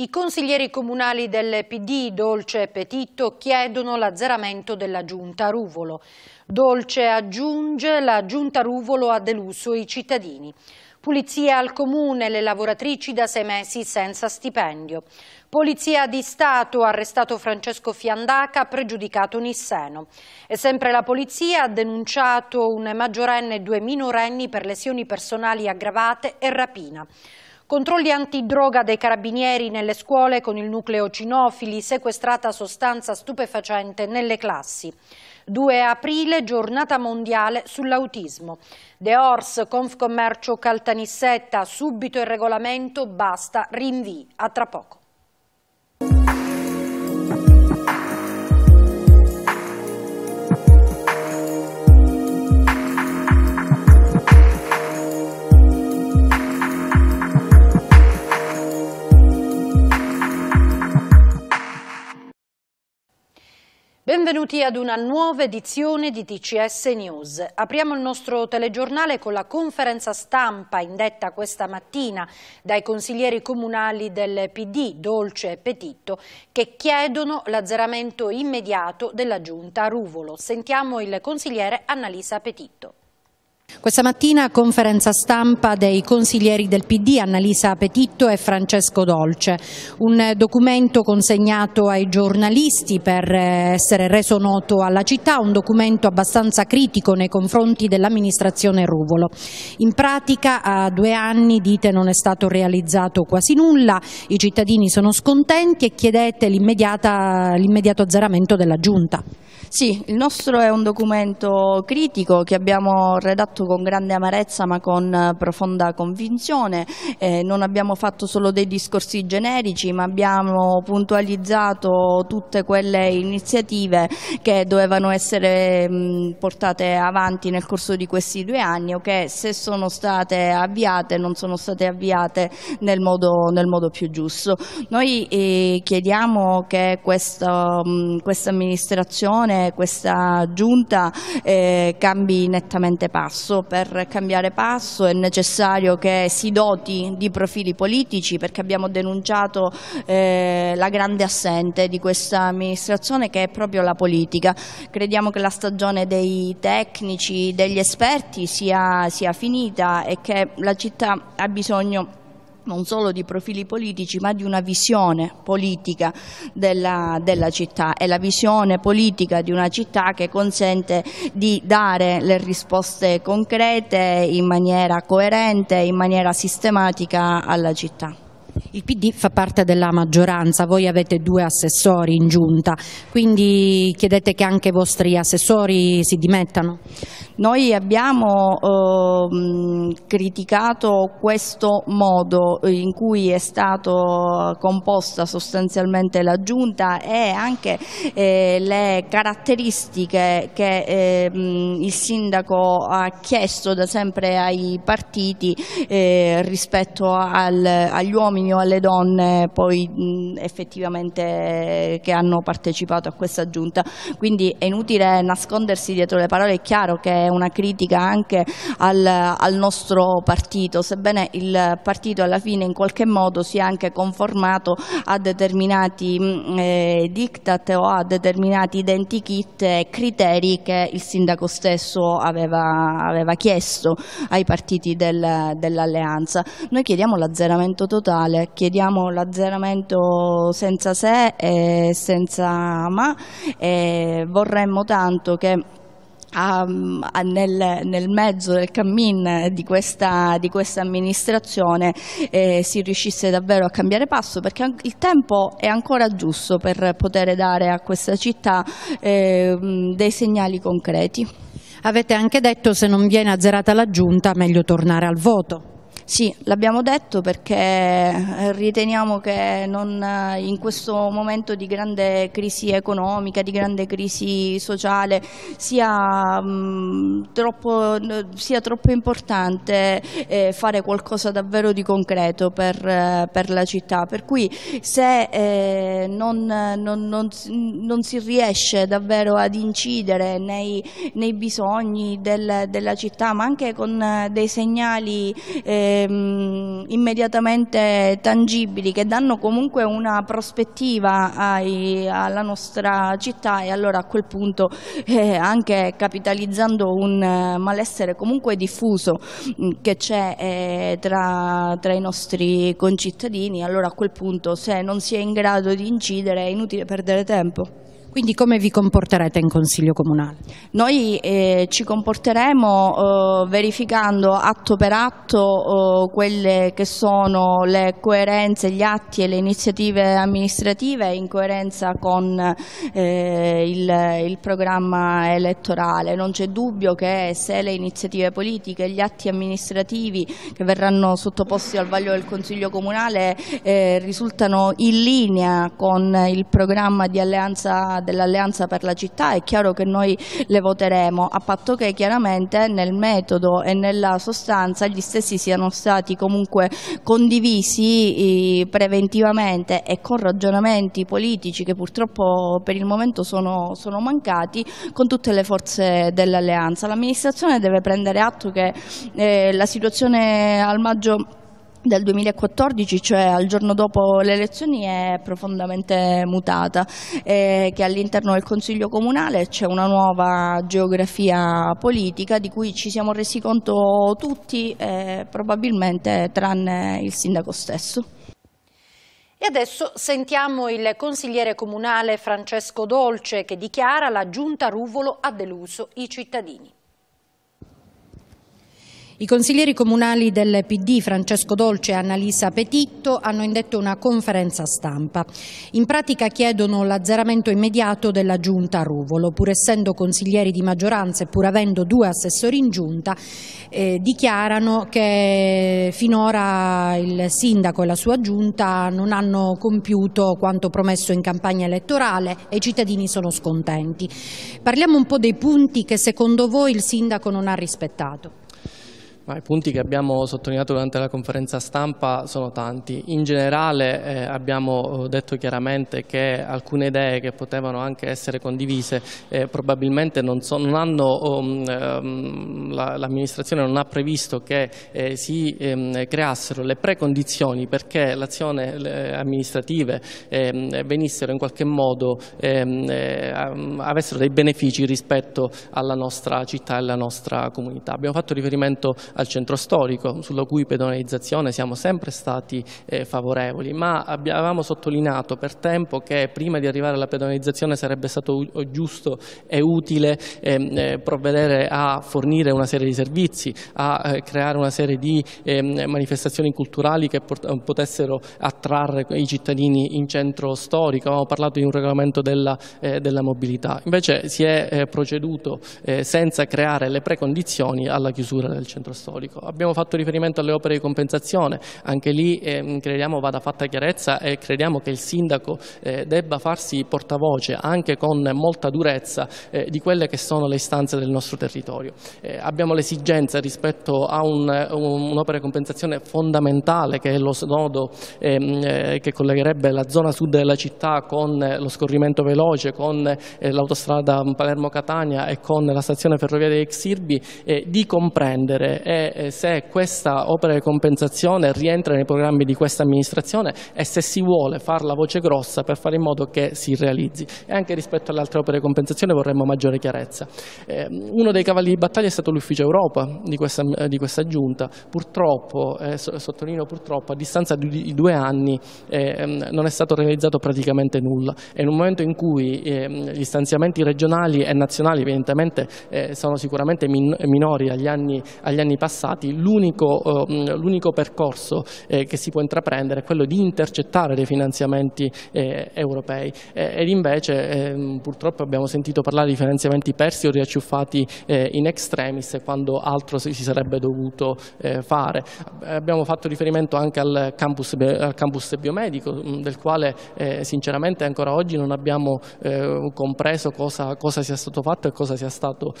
I consiglieri comunali del PD, Dolce e Petitto, chiedono l'azzeramento della giunta Ruvolo. Dolce aggiunge la giunta Ruvolo ha deluso i cittadini. Pulizia al comune, le lavoratrici da sei mesi senza stipendio. Polizia di Stato, arrestato Francesco Fiandaca, pregiudicato Nisseno. E sempre la polizia ha denunciato un maggiorenne e due minorenni per lesioni personali aggravate e rapina. Controlli antidroga dei carabinieri nelle scuole con il nucleo cinofili, sequestrata sostanza stupefacente nelle classi. 2 aprile, giornata mondiale sull'autismo. The Horse, Confcommercio Caltanissetta, subito il regolamento, basta rinvii. A tra poco. Benvenuti ad una nuova edizione di TCS News. Apriamo il nostro telegiornale con la conferenza stampa indetta questa mattina dai consiglieri comunali del PD Dolce e Petitto che chiedono l'azzeramento immediato della giunta Ruvolo. Sentiamo il consigliere Annalisa Petitto. Questa mattina conferenza stampa dei consiglieri del PD Annalisa Petitto e Francesco Dolce, un documento consegnato ai giornalisti per eh, essere reso noto alla città, un documento abbastanza critico nei confronti dell'amministrazione Ruvolo. In pratica a due anni dite non è stato realizzato quasi nulla, i cittadini sono scontenti e chiedete l'immediato azzeramento della giunta. Sì, il nostro è un documento critico che abbiamo redatto con grande amarezza ma con eh, profonda convinzione. Eh, non abbiamo fatto solo dei discorsi generici ma abbiamo puntualizzato tutte quelle iniziative che dovevano essere mh, mm, portate avanti nel corso di questi due anni o che se sono state avviate non sono state avviate nel modo, nel modo più giusto. Noi eh, chiediamo che questa, mh, mm, questa amministrazione Commissione questa Giunta eh, cambi nettamente passo. Per cambiare passo è necessario che si doti di profili politici perché abbiamo denunciato eh, la grande assente di questa amministrazione che è proprio la politica. Crediamo che la stagione dei tecnici, degli esperti sia, sia finita e che la città ha bisogno non solo di profili politici ma di una visione politica della, della città e la visione politica di una città che consente di dare le risposte concrete in maniera coerente, in maniera sistematica alla città. Il PD fa parte della maggioranza, voi avete due assessori in giunta, quindi chiedete che anche i vostri assessori si dimettano? Noi abbiamo eh, criticato questo modo in cui è stata composta sostanzialmente la giunta e anche eh, le caratteristiche che eh, il sindaco ha chiesto da sempre ai partiti eh, rispetto al, agli uomini premio alle donne poi effettivamente che hanno partecipato a questa giunta. Quindi è inutile nascondersi dietro le parole, è chiaro che è una critica anche al, al nostro partito, sebbene il partito alla fine in qualche modo sia anche conformato a determinati eh, diktat o a determinati identikit e criteri che il sindaco stesso aveva, aveva chiesto ai partiti del, dell'alleanza. Noi chiediamo l'azzeramento totale fiscale, chiediamo l'azzeramento senza se e senza ma e vorremmo tanto che a, um, a nel, nel, mezzo del cammin di questa, di questa amministrazione eh, si riuscisse davvero a cambiare passo perché il tempo è ancora giusto per poter dare a questa città eh, dei segnali concreti. Avete anche detto se non viene azzerata la giunta meglio tornare al voto. Sì, l'abbiamo detto perché eh, riteniamo che non, eh, in questo momento di grande crisi economica, di grande crisi sociale, sia, mh, mm, troppo, sia troppo, importante eh, fare qualcosa davvero di concreto per, eh, per la città. Per cui se eh, non, non, non, si riesce davvero ad incidere nei, nei bisogni del, della città, ma anche con dei segnali Ehm, immediatamente tangibili che danno comunque una prospettiva ai, alla nostra città e allora a quel punto eh, anche capitalizzando un eh, malessere comunque diffuso mm, che c'è eh, tra, tra, i nostri concittadini, allora a quel punto se non si è in grado di incidere è inutile perdere tempo. Quindi come vi comporterete in Consiglio Comunale? Noi eh, ci comporteremo eh, verificando atto per atto eh, quelle che sono le coerenze, gli atti e le iniziative amministrative in coerenza con eh, il, il, programma elettorale. Non c'è dubbio che se le iniziative politiche e gli atti amministrativi che verranno sottoposti al vaglio del Consiglio Comunale eh, risultano in linea con il programma di alleanza dell'Alleanza per la città è chiaro che noi le voteremo, a patto che chiaramente nel metodo e nella sostanza gli stessi siano stati comunque condivisi eh, preventivamente e con ragionamenti politici che purtroppo per il momento sono, sono mancati con tutte le forze dell'alleanza. L'amministrazione deve prendere atto che eh, la situazione al maggio del 2014, cioè al giorno dopo le elezioni, è profondamente mutata, eh, che all'interno del Consiglio Comunale c'è una nuova geografia politica di cui ci siamo resi conto tutti, eh, probabilmente tranne il sindaco stesso. E adesso sentiamo il consigliere comunale Francesco Dolce che dichiara la giunta Ruvolo ha deluso i cittadini. I consiglieri comunali del PD Francesco Dolce e Annalisa Petitto hanno indetto una conferenza stampa. In pratica chiedono l'azzeramento immediato della giunta Ruvolo. Pur essendo consiglieri di maggioranza e pur avendo due assessori in giunta, eh, dichiarano che finora il sindaco e la sua giunta non hanno compiuto quanto promesso in campagna elettorale e i cittadini sono scontenti. Parliamo un po' dei punti che secondo voi il sindaco non ha rispettato. I punti che abbiamo sottolineato durante la conferenza stampa sono tanti. In generale eh, abbiamo eh, detto chiaramente che alcune idee che potevano anche essere condivise eh, probabilmente non, so, non hanno, um, ehm, l'amministrazione non ha previsto che eh, si ehm, creassero le precondizioni perché le azioni amministrative ehm, venissero in qualche modo, ehm, eh, avessero dei benefici rispetto alla nostra città e alla nostra comunità. Abbiamo fatto riferimento al centro storico, sulla cui pedonalizzazione siamo sempre stati eh, favorevoli, ma avevamo sottolineato per tempo che prima di arrivare alla pedonalizzazione sarebbe stato eh, giusto e utile ehm, eh, provvedere a fornire una serie di servizi, a eh, creare una serie di ehm, manifestazioni culturali che eh, potessero attrarre i cittadini in centro storico, avevamo parlato di un regolamento della, eh, della mobilità. Invece si è proceduto senza creare le precondizioni alla chiusura del centro storico storico. Abbiamo fatto riferimento alle opere di compensazione, anche lì eh, crediamo vada fatta chiarezza e crediamo che il sindaco eh, debba farsi portavoce anche con molta durezza eh, di quelle che sono le istanze del nostro territorio. Eh, abbiamo l'esigenza rispetto a un'opera un, un di compensazione fondamentale che è lo snodo ehm, eh, che collegherebbe la zona sud della città con eh, lo scorrimento veloce, con l'autostrada Palermo-Catania e con la stazione ferroviaria di Exirbi, di comprendere e eh, se questa opera di compensazione rientra nei programmi di questa amministrazione e se si vuole far la voce grossa per fare in modo che si realizzi. E anche rispetto alle altre opere di compensazione vorremmo maggiore chiarezza. Eh, uno dei cavalli di battaglia è stato l'ufficio Europa di questa, eh, di questa giunta. Purtroppo, eh, sottolineo purtroppo, a distanza di due anni eh, ehm, non è stato realizzato praticamente nulla. E in un momento in cui ehm, gli stanziamenti regionali e nazionali evidentemente eh, sono sicuramente min minori agli anni, agli anni passati, passati l'unico, eh, l'unico percorso eh, che si può intraprendere è quello di intercettare dei finanziamenti eh, europei ed invece ehm, purtroppo abbiamo sentito parlare di finanziamenti persi o riacciuffati in extremis quando altro si sarebbe dovuto fare. Abbiamo fatto riferimento anche al campus, al campus biomedico del quale sinceramente ancora oggi non abbiamo compreso cosa, cosa sia stato fatto e cosa sia stato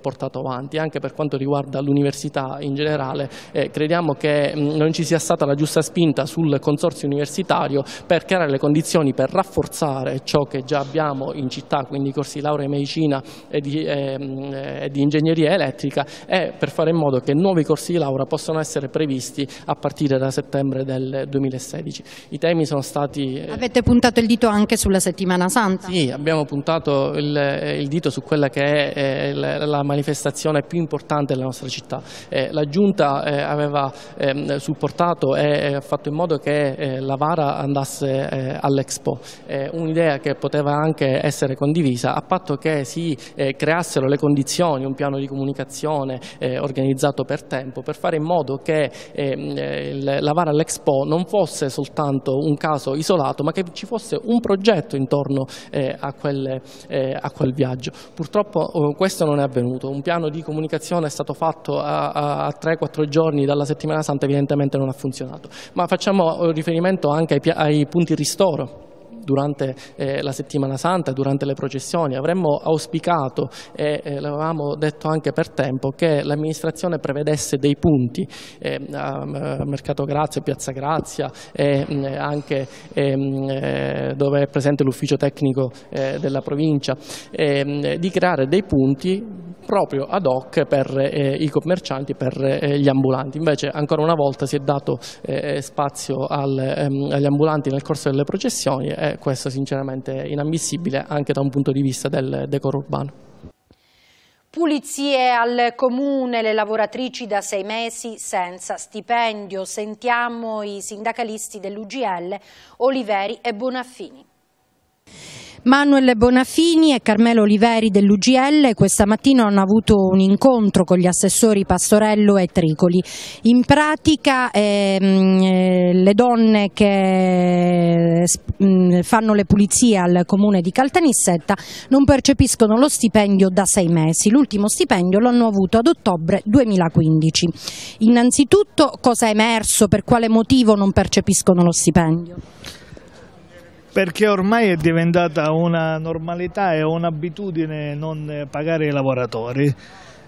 portato avanti anche per quanto riguarda l'università università in generale, eh, crediamo che mh, mm, non ci sia stata la giusta spinta sul consorzio universitario per creare le condizioni per rafforzare ciò che già abbiamo in città, quindi i corsi di laurea in medicina e di, eh, di ingegneria elettrica e per fare in modo che nuovi corsi di laurea possano essere previsti a partire da settembre del 2016. I temi sono stati... Eh... Avete puntato il dito anche sulla settimana santa? Sì, abbiamo puntato il, eh, il dito su quella che è eh, la manifestazione più importante della nostra città. Eh, la Giunta eh, aveva ehm, supportato e eh, fatto in modo che la Vara andasse all'Expo, un'idea che poteva anche essere condivisa a patto che si creassero le condizioni, un piano di comunicazione organizzato per tempo per fare in modo che ehm, la Vara all'Expo non fosse soltanto un caso isolato ma che ci fosse un progetto intorno a, quel, a quel viaggio. Purtroppo oh, questo non è avvenuto, un piano di comunicazione è stato fatto a, a a 3-4 giorni dalla settimana santa evidentemente non ha funzionato. Ma facciamo eh, riferimento anche ai, ai punti ristoro durante eh, la settimana santa e durante le processioni. Avremmo auspicato e eh, l'avevamo detto anche per tempo che l'amministrazione prevedesse dei punti eh, a Mercato Grazia, Piazza Grazia e anche eh, dove è presente l'ufficio tecnico eh, della provincia, di creare dei punti proprio ad hoc per eh, i commercianti, per eh, gli ambulanti. Invece ancora una volta si è dato eh, spazio al, ehm, agli ambulanti nel corso delle processioni e questo sinceramente è inammissibile anche da un punto di vista del decoro urbano. Pulizie al comune, le lavoratrici da sei mesi senza stipendio. Sentiamo i sindacalisti dell'UGL Oliveri e Bonaffini. Manuel Bonafini e Carmelo Oliveri dell'UGL questa mattina hanno avuto un incontro con gli assessori Pastorello e Tricoli. In pratica ehm, eh, le donne che eh, mm, fanno le pulizie al comune di Caltanissetta non percepiscono lo stipendio da sei mesi. L'ultimo stipendio l'hanno avuto ad ottobre 2015. Innanzitutto cosa è emerso? Per quale motivo non percepiscono lo stipendio? perché ormai è diventata una normalità e un'abitudine non eh, pagare i lavoratori.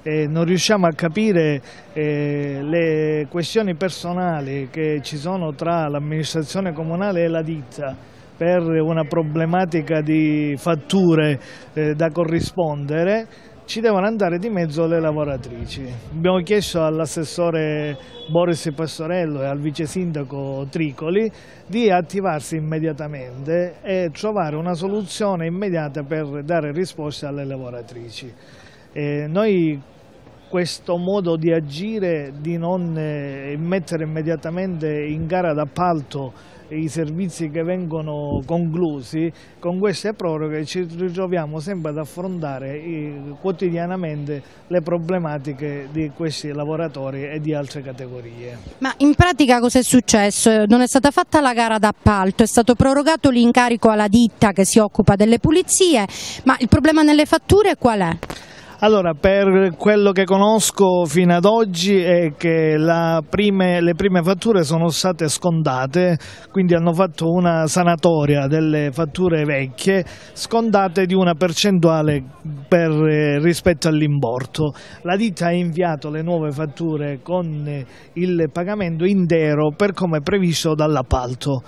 E non riusciamo a capire eh, le questioni personali che ci sono tra l'amministrazione comunale e la ditta per una problematica di fatture eh, da corrispondere ci devono andare di mezzo le lavoratrici. Abbiamo chiesto all'assessore Boris Pastorello e al vice sindaco Tricoli di attivarsi immediatamente e trovare una soluzione immediata per dare risposte alle lavoratrici. E noi questo modo di agire, di non eh, mettere immediatamente in gara d'appalto i servizi che vengono conclusi, con queste proroghe ci ritroviamo sempre ad affrontare eh, quotidianamente le problematiche di questi lavoratori e di altre categorie. Ma in pratica cosa è successo? Eh, non è stata fatta la gara d'appalto, è stato prorogato l'incarico alla ditta che si occupa delle pulizie, ma il problema nelle fatture qual è? Allora, per quello che conosco fino ad oggi è che prime, le prime fatture sono state scondate, quindi hanno fatto una sanatoria delle fatture vecchie, scondate di una percentuale per, eh, rispetto all'importo. La ditta ha inviato le nuove fatture con il pagamento intero per come previsto dall'appalto.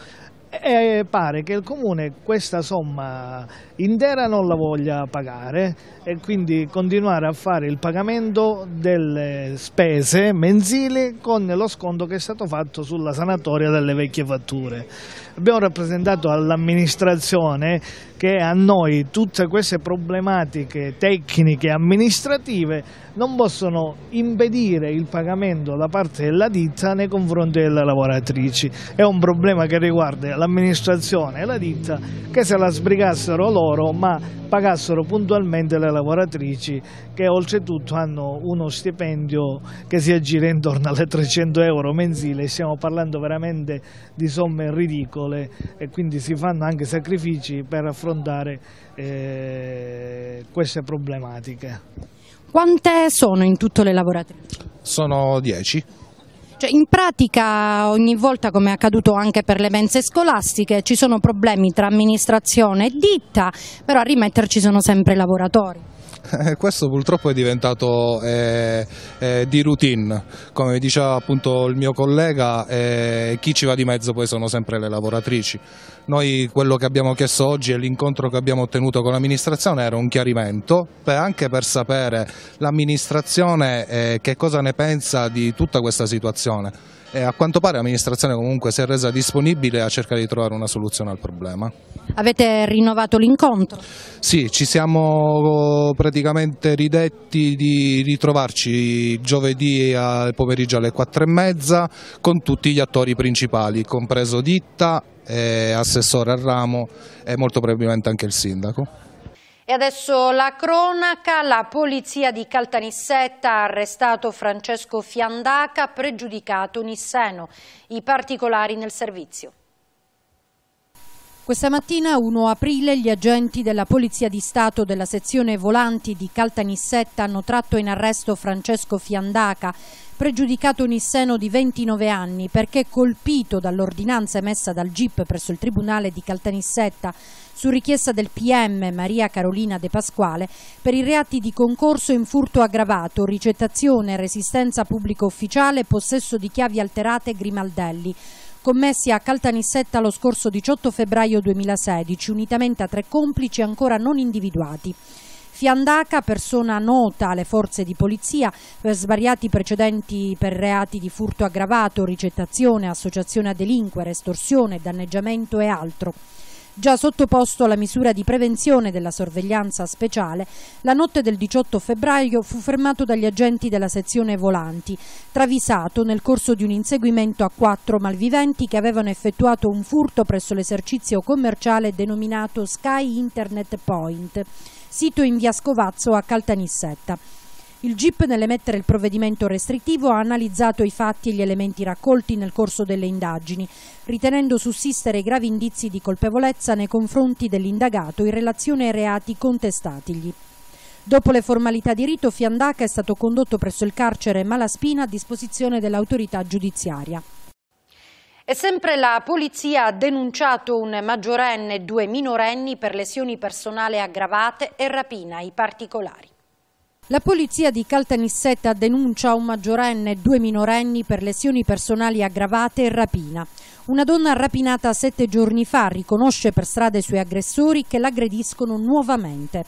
E pare che il comune questa somma intera non la voglia pagare e quindi continuare a fare il pagamento delle spese mensili con lo sconto che è stato fatto sulla sanatoria delle vecchie fatture abbiamo rappresentato all'amministrazione che a noi tutte queste problematiche tecniche e amministrative non possono impedire il pagamento da parte della ditta nei confronti delle lavoratrici. È un problema che riguarda l'amministrazione e la ditta che se la sbrigassero loro ma pagassero puntualmente le lavoratrici che oltretutto hanno uno stipendio che si aggira intorno alle 300 euro mensile. stiamo parlando veramente di somme ridicole sole e quindi si fanno anche sacrifici per affrontare eh, queste problematiche. Quante sono in tutto le lavoratrici? Sono 10. Cioè, in pratica ogni volta, come è accaduto anche per le mense scolastiche, ci sono problemi tra amministrazione e ditta, però a rimetterci sono sempre i lavoratori. Eh, questo purtroppo è diventato eh, eh, di routine, come diceva appunto il mio collega, eh, chi ci va di mezzo poi sono sempre le lavoratrici. Noi quello che abbiamo chiesto oggi e l'incontro che abbiamo ottenuto con l'amministrazione era un chiarimento anche per sapere l'amministrazione eh, che cosa ne pensa di tutta questa situazione e a quanto pare l'amministrazione comunque si è resa disponibile a cercare di trovare una soluzione al problema. Avete rinnovato l'incontro? Sì, ci siamo oh, praticamente ridetti di ritrovarci giovedì al pomeriggio alle 4 e mezza con tutti gli attori principali, compreso ditta assessore al ramo e molto probabilmente anche il sindaco. E adesso la cronaca, la polizia di Caltanissetta ha arrestato Francesco Fiandaca, pregiudicato Nisseno. I particolari nel servizio. Questa mattina 1 aprile gli agenti della Polizia di Stato della sezione Volanti di Caltanissetta hanno tratto in arresto Francesco Fiandaca, pregiudicato Nisseno di 29 anni perché colpito dall'ordinanza emessa dal GIP presso il Tribunale di Caltanissetta su richiesta del PM Maria Carolina De Pasquale per i reati di concorso in furto aggravato, ricettazione, resistenza pubblico ufficiale possesso di chiavi alterate Grimaldelli commessi a Caltanissetta lo scorso 18 febbraio 2016, unitamente a tre complici ancora non individuati. Fiandaca, persona nota alle forze di polizia per svariati precedenti per reati di furto aggravato, ricettazione, associazione a delinquere, estorsione, danneggiamento e altro. Già sottoposto alla misura di prevenzione della sorveglianza speciale, la notte del 18 febbraio fu fermato dagli agenti della sezione volanti, travisato nel corso di un inseguimento a quattro malviventi che avevano effettuato un furto presso l'esercizio commerciale denominato Sky Internet Point sito in via Scovazzo a Caltanissetta. Il GIP nell'emettere il provvedimento restrittivo ha analizzato i fatti e gli elementi raccolti nel corso delle indagini, ritenendo sussistere gravi indizi di colpevolezza nei confronti dell'indagato in relazione ai reati contestatigli. Dopo le formalità di rito, Fiandaca è stato condotto presso il carcere Malaspina a disposizione dell'autorità giudiziaria. E sempre la polizia ha denunciato un maggiorenne e due minorenni per lesioni personali aggravate e rapina i particolari. La polizia di Caltanissetta denuncia un maggiorenne e due minorenni per lesioni personali aggravate e rapina. Una donna rapinata sette giorni fa riconosce per strada i suoi aggressori che l'aggrediscono nuovamente.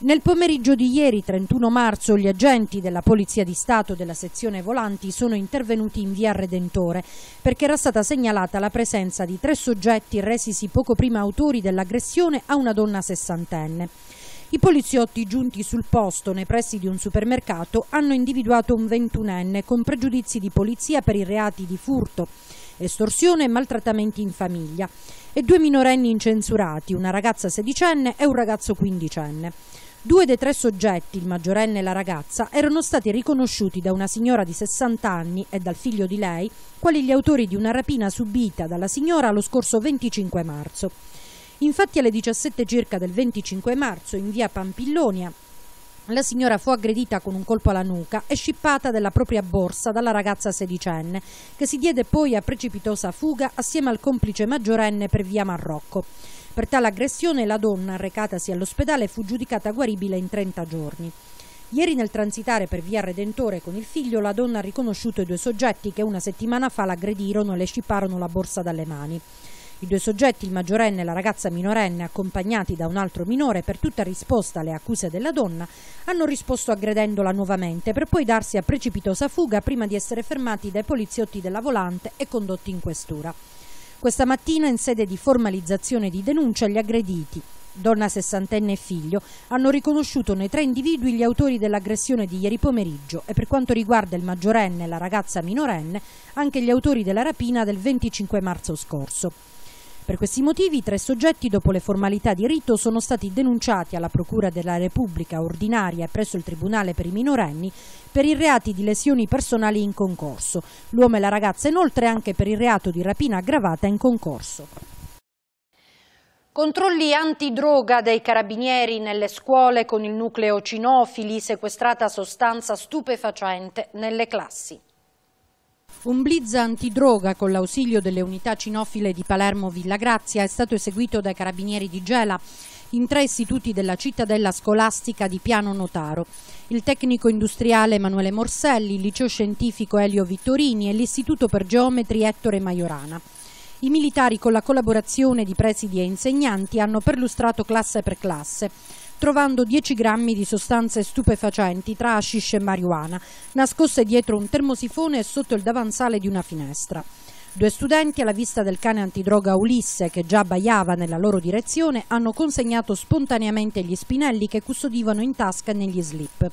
Nel pomeriggio di ieri, 31 marzo, gli agenti della Polizia di Stato della sezione Volanti sono intervenuti in via Redentore perché era stata segnalata la presenza di tre soggetti resisi poco prima autori dell'aggressione a una donna sessantenne. I poliziotti giunti sul posto nei pressi di un supermercato hanno individuato un ventunenne con pregiudizi di polizia per i reati di furto, estorsione e maltrattamenti in famiglia e due minorenni incensurati, una ragazza sedicenne e un ragazzo quindicenne. Due dei tre soggetti, il maggiorenne e la ragazza, erano stati riconosciuti da una signora di 60 anni e dal figlio di lei quali gli autori di una rapina subita dalla signora lo scorso 25 marzo. Infatti alle 17 circa del 25 marzo in via Pampillonia la signora fu aggredita con un colpo alla nuca e scippata della propria borsa dalla ragazza sedicenne, che si diede poi a precipitosa fuga assieme al complice maggiorenne per via Marrocco. Per tale aggressione la donna, recatasi all'ospedale, fu giudicata guaribile in 30 giorni. Ieri nel transitare per via Redentore con il figlio la donna ha riconosciuto i due soggetti che una settimana fa l'aggredirono e le sciparono la borsa dalle mani. I due soggetti, il maggiorenne e la ragazza minorenne, accompagnati da un altro minore, per tutta risposta alle accuse della donna, hanno risposto aggredendola nuovamente per poi darsi a precipitosa fuga prima di essere fermati dai poliziotti della volante e condotti in questura. Questa mattina in sede di formalizzazione di denuncia gli aggrediti, donna sessantenne e figlio, hanno riconosciuto nei tre individui gli autori dell'aggressione di ieri pomeriggio e per quanto riguarda il maggiorenne e la ragazza minorenne, anche gli autori della rapina del 25 marzo scorso. Per questi motivi tre soggetti dopo le formalità di rito sono stati denunciati alla Procura della Repubblica ordinaria e presso il Tribunale per i minorenni per i reati di lesioni personali in concorso. L'uomo e la ragazza inoltre anche per il reato di rapina aggravata in concorso. Controlli antidroga dei carabinieri nelle scuole con il nucleo cinofili, sequestrata sostanza stupefacente nelle classi. Un blitz antidroga con l'ausilio delle unità cinofile di Palermo Villa Grazia è stato eseguito dai carabinieri di Gela in tre istituti della cittadella scolastica di Piano Notaro. Il tecnico industriale Emanuele Morselli, il liceo scientifico Elio Vittorini e l'istituto per geometri Ettore Maiorana. I militari con la collaborazione di presidi e insegnanti hanno perlustrato classe per classe trovando 10 grammi di sostanze stupefacenti tra hashish e marijuana, nascoste dietro un termosifone e sotto il davanzale di una finestra. Due studenti, alla vista del cane antidroga Ulisse, che già abbaiava nella loro direzione, hanno consegnato spontaneamente gli spinelli che custodivano in tasca negli slip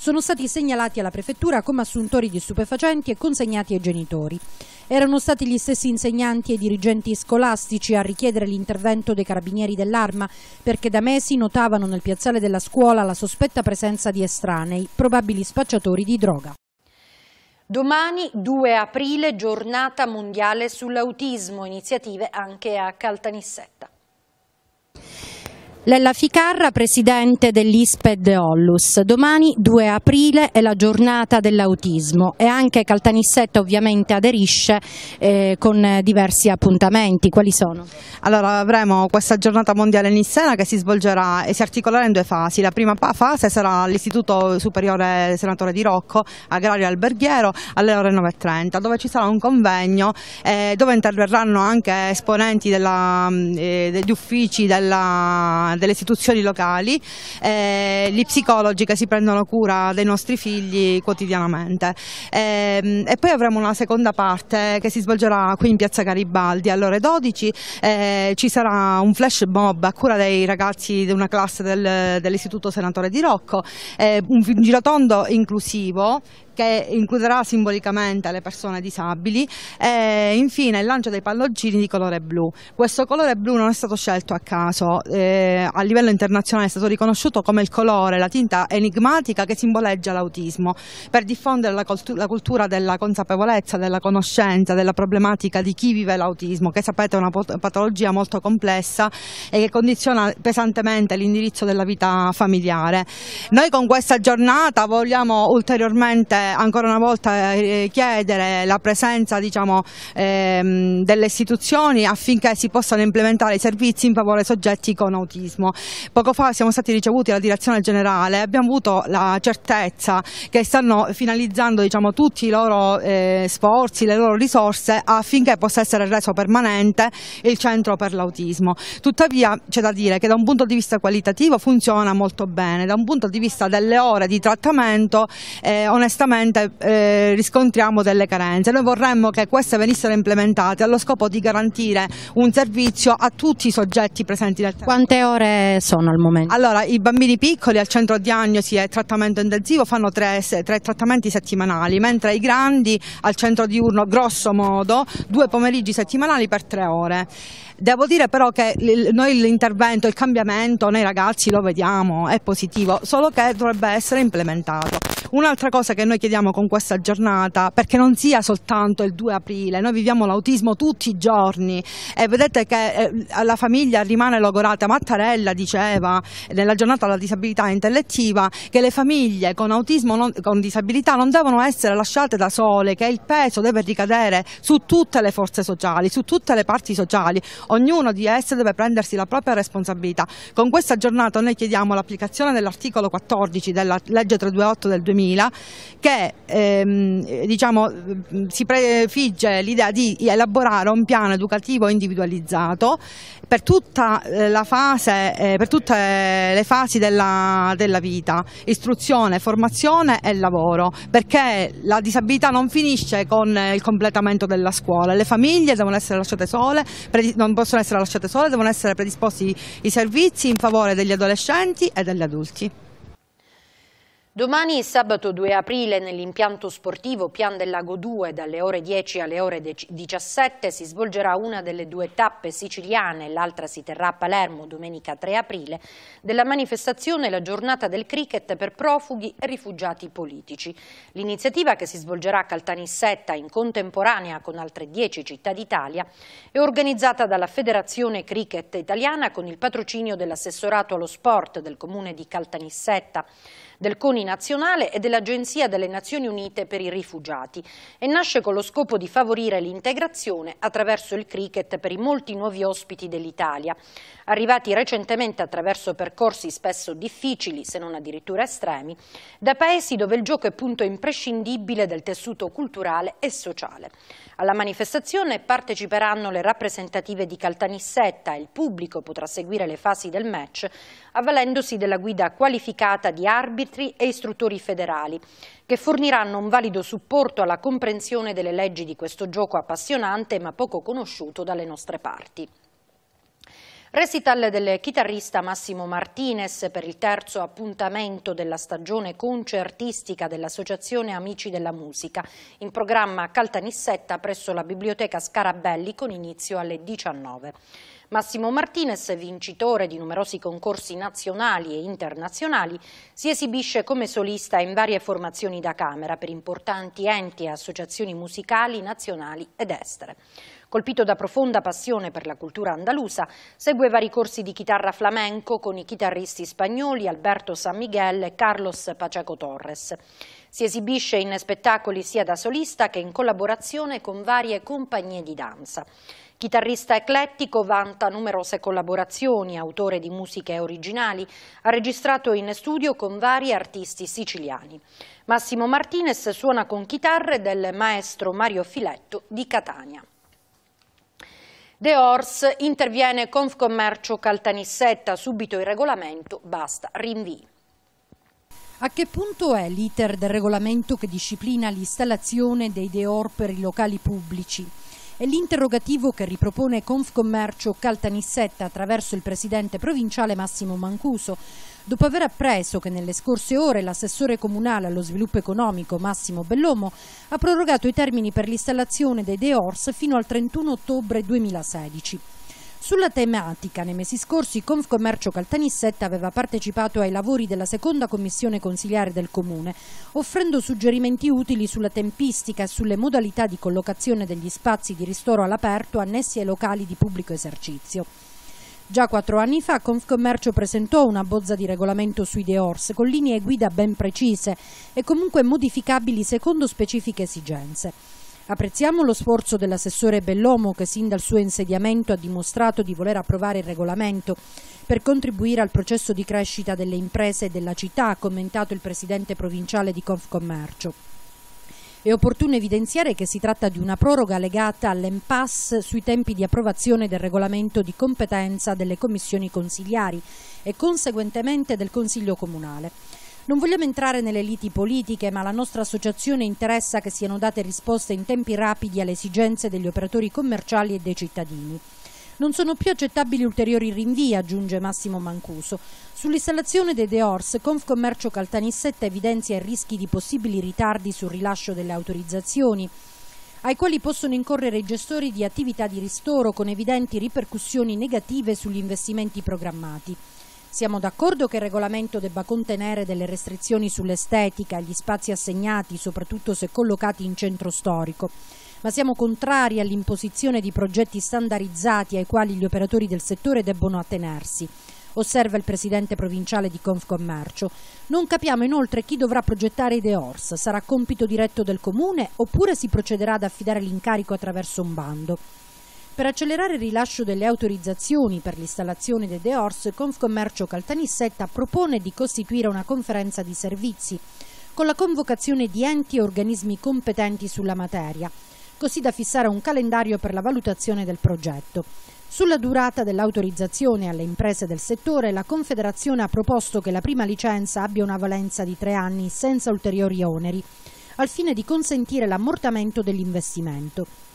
sono stati segnalati alla prefettura come assuntori di stupefacenti e consegnati ai genitori. Erano stati gli stessi insegnanti e dirigenti scolastici a richiedere l'intervento dei carabinieri dell'arma perché da mesi notavano nel piazzale della scuola la sospetta presenza di estranei, probabili spacciatori di droga. Domani 2 aprile, giornata mondiale sull'autismo, iniziative anche a Caltanissetta. Lella Ficarra, presidente dell'ISPED Ollus. Domani 2 aprile è la giornata dell'autismo e anche Caltanissetta ovviamente aderisce eh, con diversi appuntamenti. Quali sono? Allora avremo questa giornata mondiale Nissena che si svolgerà e si articolerà in due fasi. La prima fase sarà all'Istituto Superiore Senatore di Rocco, agrario alberghiero, alle ore 9.30, dove ci sarà un convegno eh, dove interverranno anche esponenti della, mm, eh, degli uffici della delle istituzioni locali, eh, gli psicologi che si prendono cura dei nostri figli quotidianamente. Eh, e poi avremo una seconda parte che si svolgerà qui in Piazza Garibaldi alle ore 12, eh, ci sarà un flash mob a cura dei ragazzi di una classe del, dell'Istituto Senatore di Rocco, eh, un girotondo inclusivo che includerà simbolicamente le persone disabili e eh, infine il lancio dei palloncini di colore blu. Questo colore blu non è stato scelto a caso, eh, a livello internazionale è stato riconosciuto come il colore, la tinta enigmatica che simboleggia l'autismo, per diffondere la, la cultura della consapevolezza, della conoscenza, della problematica di chi vive l'autismo, che sapete è una patologia molto complessa e che condiziona pesantemente l'indirizzo della vita familiare. Noi con questa giornata vogliamo ulteriormente ancora una volta eh, chiedere la presenza diciamo, ehm, delle istituzioni affinché si possano implementare i servizi in favore dei soggetti con autismo. Poco fa siamo stati ricevuti dalla direzione generale e abbiamo avuto la certezza che stanno finalizzando diciamo, tutti i loro eh, sforzi, le loro risorse affinché possa essere reso permanente il centro per l'autismo. Tuttavia c'è da dire che da un punto di vista qualitativo funziona molto bene, da un punto di vista delle ore di trattamento eh, onestamente sicuramente eh, riscontriamo delle carenze. Noi vorremmo che queste venissero implementate allo scopo di garantire un servizio a tutti i soggetti presenti nel territorio. Quante ore sono al momento? Allora, i bambini piccoli al centro diagnosi e trattamento intensivo fanno tre, tre trattamenti settimanali, mentre i grandi al centro diurno grosso modo due pomeriggi settimanali per tre ore. Devo dire però che noi l'intervento, il cambiamento nei ragazzi lo vediamo, è positivo, solo che dovrebbe essere implementato. Un'altra cosa che noi chiediamo con questa giornata, perché non sia soltanto il 2 aprile, noi viviamo l'autismo tutti i giorni e vedete che eh, la famiglia rimane logorata. Mattarella diceva nella giornata della disabilità intellettiva che le famiglie con autismo, non, con disabilità non devono essere lasciate da sole, che il peso deve ricadere su tutte le forze sociali, su tutte le parti sociali ognuno di esse deve prendersi la propria responsabilità. Con questa giornata noi chiediamo l'applicazione dell'articolo 14 della legge 328 del 2000 che ehm, diciamo, si prefigge l'idea di elaborare un piano educativo individualizzato per tutta eh, la fase, eh, per tutte le fasi della, della, vita, istruzione, formazione e lavoro, perché la disabilità non finisce con eh, il completamento della scuola, le famiglie devono essere lasciate sole, non possono essere lasciate sole, devono essere predisposti i servizi in favore degli adolescenti e degli adulti. Domani sabato 2 aprile nell'impianto sportivo Pian del Lago 2 dalle ore 10 alle ore 17 si svolgerà una delle due tappe siciliane, l'altra si terrà a Palermo domenica 3 aprile, della manifestazione La giornata del cricket per profughi e rifugiati politici. L'iniziativa che si svolgerà a Caltanissetta in contemporanea con altre 10 città d'Italia è organizzata dalla Federazione Cricket Italiana con il patrocinio dell'assessorato allo sport del comune di Caltanissetta del CONI nazionale e dell'Agenzia delle Nazioni Unite per i rifugiati e nasce con lo scopo di favorire l'integrazione attraverso il cricket per i molti nuovi ospiti dell'Italia, arrivati recentemente attraverso percorsi spesso difficili, se non addirittura estremi, da paesi dove il gioco è punto imprescindibile del tessuto culturale e sociale. Alla manifestazione parteciperanno le rappresentative di Caltanissetta e il pubblico potrà seguire le fasi del match avvalendosi della guida qualificata di arbitri e istruttori federali che forniranno un valido supporto alla comprensione delle leggi di questo gioco appassionante ma poco conosciuto dalle nostre parti. Recital del chitarrista Massimo Martinez per il terzo appuntamento della stagione concertistica dell'Associazione Amici della Musica, in programma Caltanissetta presso la Biblioteca Scarabelli con inizio alle 19. Massimo Martinez, vincitore di numerosi concorsi nazionali e internazionali, si esibisce come solista in varie formazioni da camera per importanti enti e associazioni musicali nazionali ed estere. Colpito da profonda passione per la cultura andalusa, segue vari corsi di chitarra flamenco con i chitarristi spagnoli Alberto San Miguel e Carlos Pacheco Torres. Si esibisce in spettacoli sia da solista che in collaborazione con varie compagnie di danza. Chitarrista eclettico, vanta numerose collaborazioni, autore di musiche originali, ha registrato in studio con vari artisti siciliani. Massimo Martinez suona con chitarre del maestro Mario Filetto di Catania. De Ors interviene Confcommercio Caltanissetta, subito il regolamento, basta rinvii. A che punto è l'iter del regolamento che disciplina l'installazione dei Deor per i locali pubblici? È l'interrogativo che ripropone Confcommercio Caltanissetta attraverso il presidente provinciale Massimo Mancuso. Dopo aver appreso che nelle scorse ore l'assessore comunale allo sviluppo economico Massimo Bellomo ha prorogato i termini per l'installazione dei DEORS fino al 31 ottobre 2016. Sulla tematica, nei mesi scorsi Confcommercio Caltanissetta aveva partecipato ai lavori della seconda commissione consigliare del Comune, offrendo suggerimenti utili sulla tempistica e sulle modalità di collocazione degli spazi di ristoro all'aperto annessi ai locali di pubblico esercizio. Già quattro anni fa Confcommercio presentò una bozza di regolamento sui deors con linee guida ben precise e comunque modificabili secondo specifiche esigenze. Apprezziamo lo sforzo dell'assessore Bellomo che sin dal suo insediamento ha dimostrato di voler approvare il regolamento per contribuire al processo di crescita delle imprese e della città, ha commentato il presidente provinciale di Confcommercio. È opportuno evidenziare che si tratta di una proroga legata all'impasse sui tempi di approvazione del regolamento di competenza delle commissioni consigliari e conseguentemente del Consiglio Comunale. Non vogliamo entrare nelle liti politiche, ma la nostra associazione interessa che siano date risposte in tempi rapidi alle esigenze degli operatori commerciali e dei cittadini. Non sono più accettabili ulteriori rinvii, aggiunge Massimo Mancuso. Sull'installazione dei Deors, Confcommercio Caltanissetta evidenzia i rischi di possibili ritardi sul rilascio delle autorizzazioni ai quali possono incorrere i gestori di attività di ristoro con evidenti ripercussioni negative sugli investimenti programmati. Siamo d'accordo che il regolamento debba contenere delle restrizioni sull'estetica e gli spazi assegnati, soprattutto se collocati in centro storico, ma siamo contrari all'imposizione di progetti standardizzati ai quali gli operatori del settore debbono attenersi osserva il presidente provinciale di Confcommercio. Non capiamo inoltre chi dovrà progettare i DEORS, sarà compito diretto del comune oppure si procederà ad affidare l'incarico attraverso un bando. Per accelerare il rilascio delle autorizzazioni per l'installazione dei DEORS, Confcommercio Caltanissetta propone di costituire una conferenza di servizi con la convocazione di enti e organismi competenti sulla materia, così da fissare un calendario per la valutazione del progetto. Sulla durata dell'autorizzazione alle imprese del settore, la Confederazione ha proposto che la prima licenza abbia una valenza di tre anni senza ulteriori oneri, al fine di consentire l'ammortamento dell'investimento.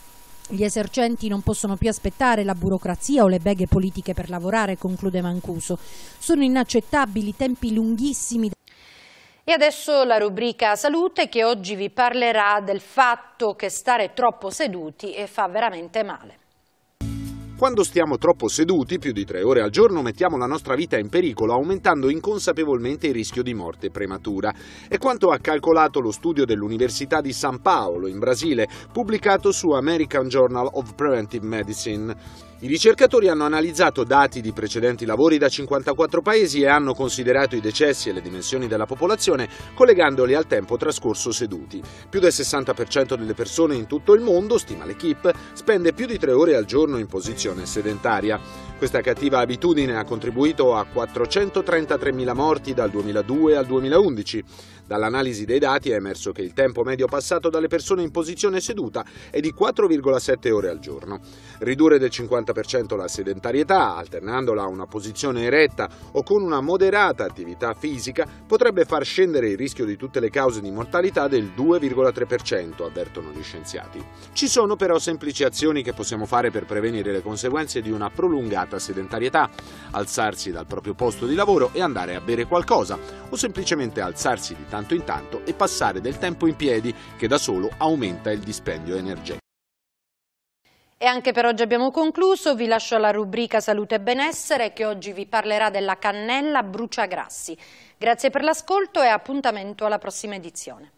Gli esercenti non possono più aspettare la burocrazia o le beghe politiche per lavorare, conclude Mancuso. Sono inaccettabili tempi lunghissimi. E adesso la rubrica salute che oggi vi parlerà del fatto che stare troppo seduti fa veramente male. Quando stiamo troppo seduti, più di tre ore al giorno, mettiamo la nostra vita in pericolo aumentando inconsapevolmente il rischio di morte prematura. È quanto ha calcolato lo studio dell'Università di San Paolo in Brasile, pubblicato su American Journal of Preventive Medicine. I ricercatori hanno analizzato dati di precedenti lavori da 54 paesi e hanno considerato i decessi e le dimensioni della popolazione collegandoli al tempo trascorso seduti. Più del 60% delle persone in tutto il mondo, stima l'equipe, spende più di 3 ore al giorno in posizione sedentaria. Questa cattiva abitudine ha contribuito a 433.000 morti dal 2002 al 2011. Dall'analisi dei dati è emerso che il tempo medio passato dalle persone in posizione seduta è di 4,7 ore al giorno. Ridurre del 50% la sedentarietà, alternandola a una posizione eretta o con una moderata attività fisica, potrebbe far scendere il rischio di tutte le cause di mortalità del 2,3%, avvertono gli scienziati. Ci sono però semplici azioni che possiamo fare per prevenire le conseguenze di una prolungata sedentarietà, alzarsi dal proprio posto di lavoro e andare a bere qualcosa, o semplicemente alzarsi di tanto in tanto e passare del tempo in piedi che da solo aumenta il dispendio energetico. E anche per oggi abbiamo concluso, vi lascio alla rubrica Salute e Benessere che oggi vi parlerà della cannella bruciagrassi. Grazie per l'ascolto e appuntamento alla prossima edizione.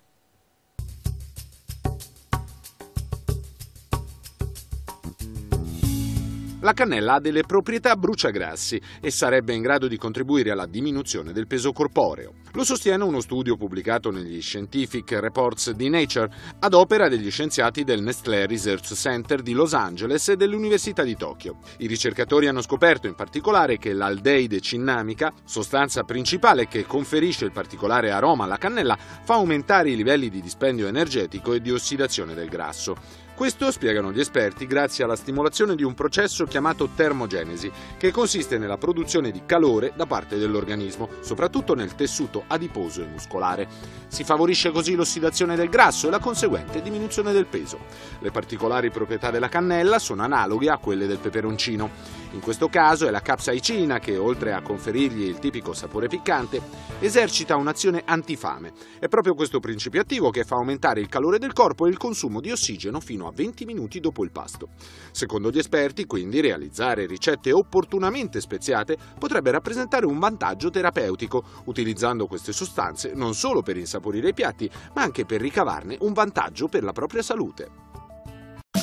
La cannella ha delle proprietà bruciagrassi e sarebbe in grado di contribuire alla diminuzione del peso corporeo. Lo sostiene uno studio pubblicato negli Scientific Reports di Nature ad opera degli scienziati del Nestlé Research Center di Los Angeles e dell'Università di Tokyo. I ricercatori hanno scoperto in particolare che l'aldeide cinnamica, sostanza principale che conferisce il particolare aroma alla cannella, fa aumentare i livelli di dispendio energetico e di ossidazione del grasso. Questo, spiegano gli esperti, grazie alla stimolazione di un processo chiamato termogenesi, che consiste nella produzione di calore da parte dell'organismo, soprattutto nel tessuto adiposo e muscolare. Si favorisce così l'ossidazione del grasso e la conseguente diminuzione del peso. Le particolari proprietà della cannella sono analoghe a quelle del peperoncino. In questo caso è la capsaicina che, oltre a conferirgli il tipico sapore piccante, esercita un'azione antifame. È proprio questo principio attivo che fa aumentare il calore del corpo e il consumo di ossigeno fino a 20 minuti dopo il pasto. Secondo gli esperti, quindi, realizzare ricette opportunamente speziate potrebbe rappresentare un vantaggio terapeutico, utilizzando queste sostanze non solo per insaporire i piatti, ma anche per ricavarne un vantaggio per la propria salute.